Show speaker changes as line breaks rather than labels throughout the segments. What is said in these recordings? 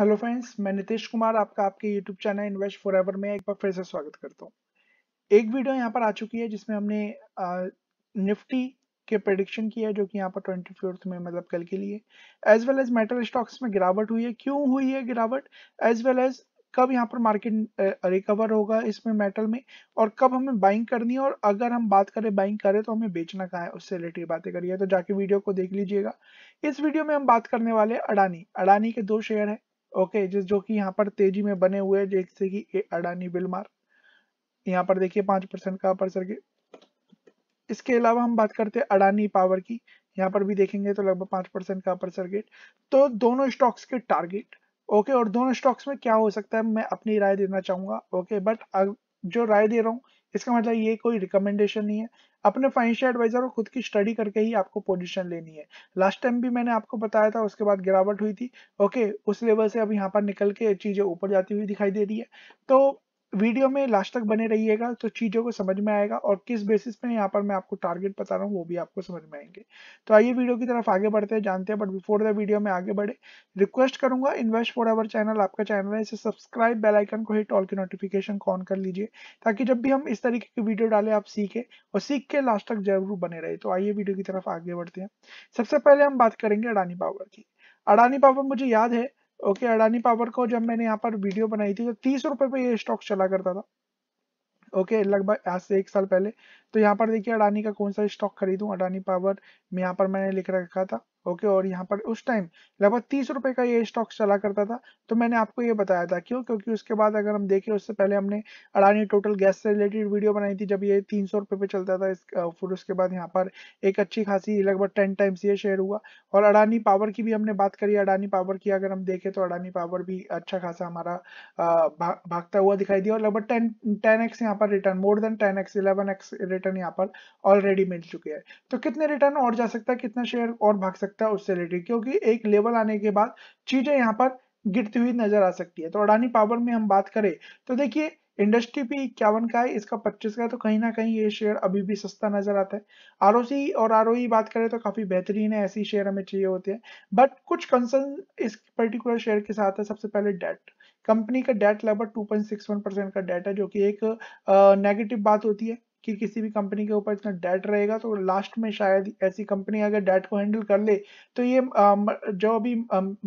hello friends मैं नितेश कुमार आपका आपके यूट्यूब चैनल इन्वेस्ट फॉर में एक बार फिर से स्वागत करता हूँ एक वीडियो यहाँ पर आ चुकी है जिसमें हमने आ, निफ्टी के प्रडिक्शन किया है जो कि यहाँ पर ट्वेंटी फोर्थ में मतलब कल के लिए as well as metal stocks में गिरावट हुई है क्यों हुई है गिरावट एज वेल एज कब यहाँ पर मार्केट रिकवर होगा इसमें मेटल में और कब हमें बाइंग करनी है और अगर हम बात करें बाइंग करें तो हमें बेचना कहाँ है उससे रिलेटेड बातें करिए तो जाके वीडियो को देख लीजिएगा इस वीडियो में हम बात करने वाले अडानी अडानी के दो शेयर है ओके जिस जो कि यहाँ पर तेजी में बने हुए हैं जैसे कि ए अडानी बिलमार यहाँ पर देखिए पांच परसेंट का अपर सर इसके अलावा हम बात करते हैं अडानी पावर की यहाँ पर भी देखेंगे तो लगभग पांच परसेंट का अपर सर्गेट तो दोनों स्टॉक्स के टारगेट ओके और दोनों स्टॉक्स में क्या हो सकता है मैं अपनी राय देना चाहूंगा ओके बट जो राय दे रहा हूँ इसका मतलब ये कोई रिकमेंडेशन नहीं है अपने फाइनेंशियल एडवाइजर को खुद की स्टडी करके ही आपको पोजीशन लेनी है लास्ट टाइम भी मैंने आपको बताया था उसके बाद गिरावट हुई थी ओके उस लेवल से अब यहाँ पर निकल के चीज़ें ऊपर जाती हुई दिखाई दे रही है तो वीडियो में लास्ट तक बने रहिएगा तो चीज़ों को समझ में आएगा और किस बेसिस पे यहाँ पर मैं आपको टारगेट बता रहा हूँ वो भी आपको समझ में आएंगे तो आइए वीडियो की तरफ आगे बढ़ते हैं जानते हैं बट बिफोर द वीडियो में आगे बढ़े रिक्वेस्ट करूंगा इन्वेस्ट फॉर अवर चैनल आपका चैनल है इसे सब्सक्राइब बेलाइकन को हिट ऑल की नोटिफिकेशन को ऑन कर लीजिए ताकि जब भी हम इस तरीके की वीडियो डाले आप सीखे और सीख के लास्ट तक जरूर बने रहे तो आइए वीडियो की तरफ आगे बढ़ते हैं सबसे पहले हम बात करेंगे अडानी पावर की अडानी पावर मुझे याद है ओके अडानी पावर को जब मैंने यहाँ पर वीडियो बनाई थी तो तीस रुपए पे ये स्टॉक चला करता था ओके okay, लगभग आज से एक साल पहले तो यहाँ पर देखिए अडानी का कौन सा स्टॉक खरीदूं अडानी पावर में यहाँ पर मैंने लिख रखा था ओके और यहाँ पर उस टाइम लगभग तीस रुपए का ये स्टॉक चला करता था तो मैंने आपको ये बताया था क्यों क्योंकि उसके बाद अगर हम देखें उससे पहले हमने अडानी टोटल गैस से रिलेटेड वीडियो बनाई थी जब ये तीन सौ रुपए पे चलता था इस फिर उसके बाद यहाँ पर एक अच्छी खासी लगभग टेन टाइम्स ये शेयर हुआ और अडानी पावर की भी हमने बात करी अडानी पावर की अगर हम देखें तो अडानी पावर भी अच्छा खासा हमारा भा, भागता हुआ दिखाई दिया और लगभग टेन टेन एक्स यहाँ पर return more than ten X eleven X return यहाँ पर ऑलरेडी मिल चुके हैं तो कितने रिटर्न और जा सकता है कितना शेयर और भाग सकता सकता है उससे रिलेटेड क्योंकि एक लेवल आने के बाद चीजें यहाँ पर गिरती हुई नजर आ सकती है तो अडानी पावर में हम बात करें तो देखिए इंडस्ट्री भी इक्यावन का है इसका पच्चीस का है तो कहीं ना कहीं ये शेयर अभी भी सस्ता नजर आता है आर और आर बात करें तो काफी बेहतरीन है ऐसी शेयर हमें चाहिए होते हैं बट कुछ कंसर्न इस पर्टिकुलर शेयर के साथ है सबसे पहले डेट कंपनी का डेट लगभग 2.61 परसेंट का डेट है जो कि एक नेगेटिव बात होती है कि किसी भी कंपनी के ऊपर इतना डेट रहेगा तो लास्ट में शायद ऐसी कंपनी अगर डेट को हैंडल कर ले तो ये जो अभी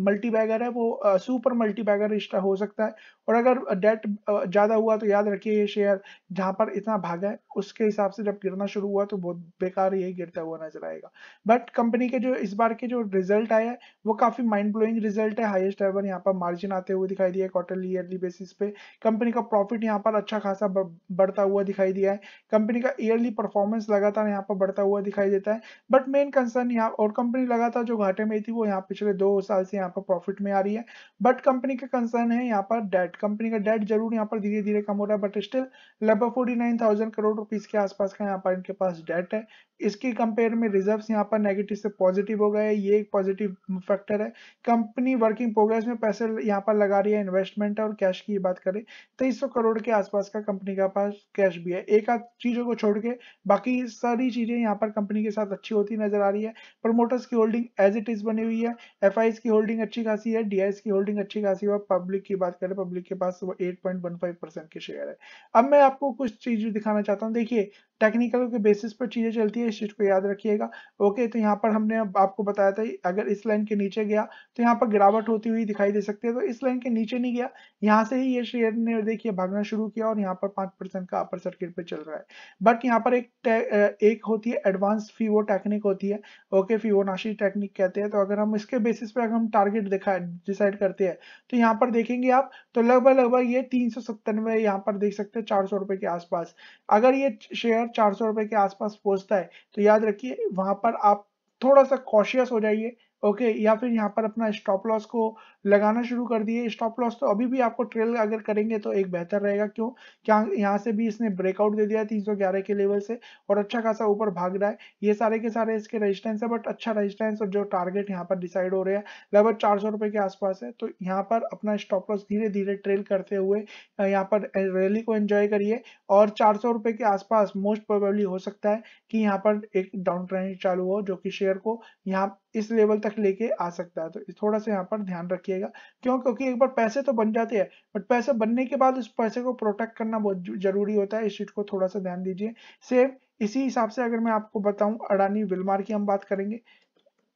मल्टी बैगर है वो सुपर मल्टी बैगर रिश्ता हो सकता है और अगर डेट ज़्यादा हुआ तो याद रखिए ये शेयर जहाँ पर इतना भागा है उसके हिसाब से जब गिरना शुरू हुआ तो बहुत बेकार यही गिरता हुआ नजर आएगा बट कंपनी के जो इस बार के जो रिजल्ट आया है वो काफ़ी माइंड ब्लोइंग रिजल्ट है हाइएस्ट एवर यहाँ पर मार्जिन आते हुए दिखाई दिया क्वार्टरली ईयरली बेसिस पे कंपनी का प्रॉफिट यहाँ पर अच्छा खासा बढ़ता हुआ दिखाई दिया है कंपनी का ईयरली परफॉर्मेंस लगातार यहाँ पर बढ़ता हुआ दिखाई देता है बट मेन कंसर्न यहाँ और कंपनी लगातार जो घाटे में थी वो यहाँ पिछले दो साल से यहाँ पर प्रॉफिट में आ रही है बट कंपनी का कंसर्न है यहाँ पर डेट कंपनी का डेट जरूर यहाँ पर धीरे धीरे कम हो रहा है बट स्टिल लगभग फोर्टी करोड़ रुपीज के आसपास का यहाँ पर इनके पास डेट है इसके कंपेयर में रिजर्व यहाँ पर नेगेटिव से पॉजिटिव हो गए ये एक पॉजिटिव फैक्टर है कंपनी वर्किंग प्रोग्रेस में पैसे यहाँ पर लगा रही है इन्वेस्टमेंट है और कैश की बात करें तेईस करोड़ के आसपास का कंपनी का पास कैश भी है एक आध चीज चीज़ों को छोड़ के बाकी सारी चीज़ें यहाँ पर कंपनी के साथ अच्छी होती नजर आ रही है प्रमोटर्स की होल्डिंग एज इट इज़ बनी हुई है एफ की होल्डिंग अच्छी खासी है डी की होल्डिंग अच्छी खासी है पब्लिक की बात करें पब्लिक के पास एट पॉइंट के शेयर है अब मैं आपको कुछ चीज़ दिखाना चाहता हूँ देखिए टेक्निकल के बेसिस पर चीज़ें चलती है इस चीज़ को याद रखिएगा ओके तो यहाँ पर हमने आपको बताया था अगर इस लाइन के नीचे गया तो यहाँ पर गिरावट होती हुई दिखाई दे सकती है तो इस लाइन के नीचे नहीं गया यहाँ से ही ये शेयर ने देखिए भागना शुरू किया और यहाँ पर पांच परसेंट का अपर सर्किट पर चल रहा है बट यहाँ पर एक एक होती है एडवांस फीवो टेक्निक होती है ओके फीवोनाशी टेक्निक कहते हैं तो अगर हम इसके बेसिस पे अगर हम टारगेट दिखा डिसाइड करते हैं तो यहाँ पर देखेंगे आप तो लगभग लगभग ये तीन सौ सत्तानवे यहाँ पर देख सकते हैं चार सौ रुपए के आसपास अगर ये शेयर शेयर चार सौ रुपए के आसपास पहुंचता है तो याद रखिए वहां पर आप थोड़ा सा कॉशियस हो जाइए ओके okay, या फिर यहाँ पर अपना स्टॉप लॉस को लगाना शुरू कर दिए स्टॉप लॉस तो अभी भी आपको ट्रेल अगर करेंगे तो एक बेहतर रहेगा क्यों क्या यहाँ से भी इसने ब्रेकआउट दे दिया 311 के लेवल से और अच्छा खासा ऊपर भाग रहा है ये सारे के सारे इसके रेजिस्टेंस है बट अच्छा रेजिस्टेंस और जो टारगेट यहाँ पर डिसाइड हो रहा है लगभग चार सौ के आसपास है तो यहाँ पर अपना स्टॉप लॉस धीरे धीरे ट्रेल करते हुए यहाँ पर रैली को एंजॉय करिए और चार सौ के आसपास मोस्ट प्रोबेबली हो सकता है कि यहाँ पर एक डाउन ट्रेंड चालू हो जो कि शेयर को यहाँ इस लेवल तक लेके आ सकता है तो थोड़ा सा यहाँ पर ध्यान रखिएगा क्यों क्योंकि एक बार पैसे तो बन जाते हैं बट पैसे बनने के बाद उस पैसे को प्रोटेक्ट करना बहुत जरूरी होता है इस चीज को थोड़ा सा ध्यान दीजिए सेम इसी हिसाब से अगर मैं आपको बताऊं अडानी विलमार की हम बात करेंगे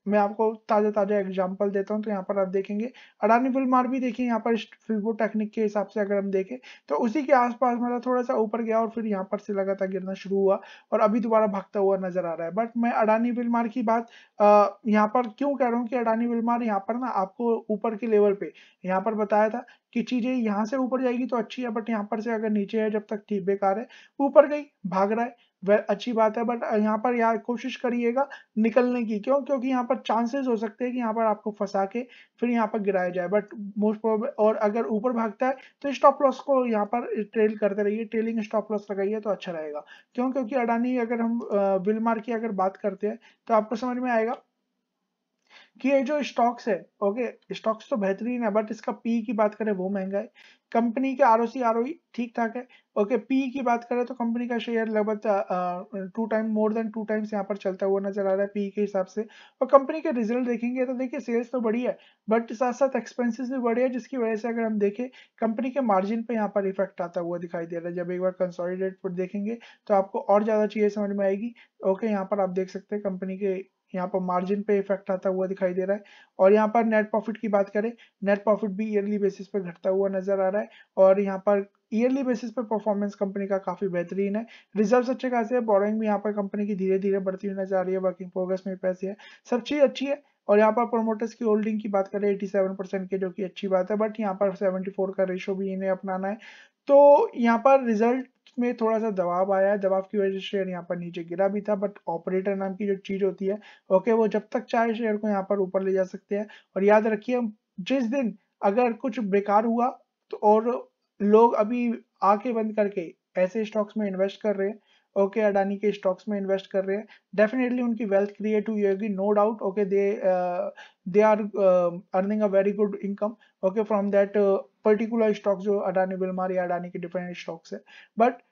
मैं आपको ताज़ा ताज़ा एग्जांपल देता हूँ तो यहाँ पर आप देखेंगे अडानी बुलमार भी देखिए यहाँ पर फिल्बो टेक्निक के हिसाब से अगर हम देखें तो उसी के आसपास मतलब थोड़ा सा ऊपर गया और फिर यहाँ पर से लगातार गिरना शुरू हुआ और अभी दोबारा भागता हुआ नजर आ रहा है बट मैं अडानी बिलमार की बात यहाँ पर क्यों कह रहा हूँ कि अडानी बिलमार यहाँ पर ना आपको ऊपर के लेवल पे यहाँ पर बताया था कि चीजें यहाँ से ऊपर जाएगी तो अच्छी है बट यहाँ पर से अगर नीचे है जब तक ठीक बेकार है ऊपर गई भाग रहा है अच्छी बात है बट यहाँ पर यार कोशिश करिएगा निकलने की क्यों क्योंकि यहाँ पर चांसेस हो सकते हैं कि यहाँ पर आपको फंसा के फिर यहाँ पर गिराया जाए बट मोस्ट और अगर ऊपर भागता है तो स्टॉप लॉस को यहाँ पर ट्रेल करते रहिए ट्रेलिंग स्टॉप लॉस लगाइए तो अच्छा रहेगा क्यों क्योंकि अडानी अगर हम विलमार की अगर बात करते हैं तो आपको समझ में आएगा कि ये जो स्टॉक्स है ओके स्टॉक्स तो बेहतरीन है बट इसका पी की बात करें वो महंगा है कंपनी के R O C R O ठीक ठाक है ओके पी की बात करें तो कंपनी का शेयर लगभग two time more than two times यहाँ पर चलता हुआ नजर आ रहा है पी के हिसाब से और कंपनी के रिजल्ट देखेंगे तो देखिए सेल्स तो बढ़ी है बट साथ साथ एक्सपेंसेस भी बढ़े हैं जिसकी वजह से अगर हम देखें कंपनी के मार्जिन पर यहाँ पर इफेक्ट आता हुआ दिखाई दे रहा है जब एक बार कंसोलिडेट देखेंगे तो आपको और ज़्यादा चीज़ें समझ में आएगी ओके यहाँ पर आप देख सकते हैं कंपनी के यहाँ पर मार्जिन पे इफेक्ट आता हुआ दिखाई दे रहा है और यहाँ पर नेट प्रॉफिट की बात करें नेट प्रॉफिट भी ईयरली बेसिस पे घटता हुआ नजर आ रहा है और यहाँ पर ईयरली बेसिस पे परफॉर्मेंस कंपनी का काफी बेहतरीन है रिजर्व अच्छे खासे है बोरिंग भी यहाँ पर कंपनी की धीरे धीरे बढ़ती हुई नजर आ रही है वर्किंग प्रोग्रेस में पैसे है सब चीज अच्छी है और यहाँ पर प्रोमोटर्स की होल्डिंग की बात करें 87 परसेंट की जो कि अच्छी बात है बट यहाँ पर 74 का रेशो भी इन्हें अपनाना है तो यहाँ पर रिजल्ट में थोड़ा सा दबाव आया है दबाव की वजह से शेयर यहाँ पर नीचे गिरा भी था बट ऑपरेटर नाम की जो चीज होती है ओके वो जब तक चाहे शेयर को यहाँ पर ऊपर ले जा सकते हैं और याद रखिए जिस दिन अगर कुछ बेकार हुआ तो और लोग अभी आके बंद करके ऐसे स्टॉक्स में इन्वेस्ट कर रहे हैं ओके अडानी के स्टॉक्स में इन्वेस्ट कर रहे हैं डेफिनेटली उनकी वेल्थ क्रिएट हुई होगी no doubt okay they they are earning a very good income okay from that particular stock जो अडानी बिलमार या अडानी के डिफरेंट स्टॉक्स है बट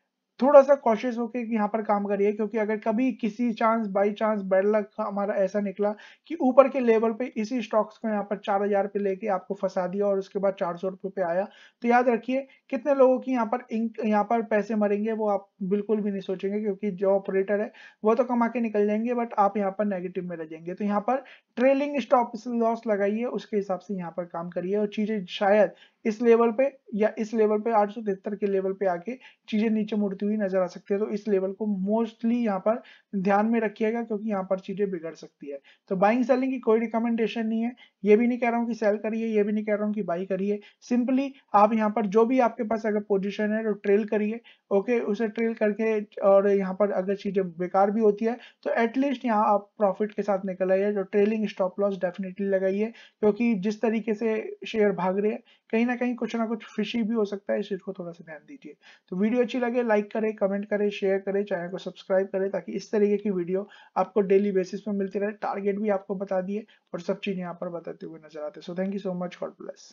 थोड़ा सा कॉशियस होकर यहाँ पर काम करिए क्योंकि अगर कभी किसी chance by chance bad luck हमारा ऐसा निकला कि ऊपर के लेवल पे इसी स्टॉक्स को यहाँ पर चार हजार पे लेके आपको फंसा दिया और उसके बाद चार सौ रुपये पे आया तो याद रखिए कितने लोगों की यहाँ पर इंक यहाँ पर पैसे मरेंगे वो आप बिल्कुल भी नहीं सोचेंगे क्योंकि जो ऑपरेटर है वो तो कमा के निकल जाएंगे बट आप यहाँ पर नेगेटिव में रह जाएंगे तो यहाँ पर ट्रेलिंग स्टॉप लॉस लगाइए उसके हिसाब से यहाँ पर काम करिए और चीजें शायद इस लेवल पे या इस लेवल पे आठ के लेवल पे आके चीजें नीचे मुड़ती हुई नजर आ सकती है तो इस लेवल को मोस्टली यहाँ पर ध्यान में रखिएगा क्योंकि यहाँ पर चीजें बिगड़ सकती है तो बाइंग सेलिंग की कोई रिकमेंडेशन नहीं है ये भी नहीं कह रहा हूँ कि सेल करिए ये भी नहीं कह रहा हूँ कि बाई करिए सिंपली आप यहाँ पर जो भी आपके पास अगर पोजिशन है तो ट्रेल करिए ओके उसे ट्रेल करके और यहाँ पर अगर चीजें बेकार भी होती है तो एटलीस्ट यहाँ आप प्रॉफिट के साथ निकल आइए जो ट्रेलिंग स्टॉप लॉस डेफिनेटली लगाइए क्योंकि जिस तरीके से शेयर भाग रहे हैं कहीं ना ना कहीं कुछ ना कुछ फिशी भी हो सकता है इस चीज को थोड़ा सा ध्यान दीजिए तो वीडियो अच्छी लगे लाइक करें कमेंट करें शेयर करें चैनल को सब्सक्राइब करें ताकि इस तरीके की वीडियो आपको डेली बेसिस पर मिलती रहे टारगेट भी आपको बता दिए और सब चीज़ यहाँ पर बताते हुए नजर आते so thank you so much God bless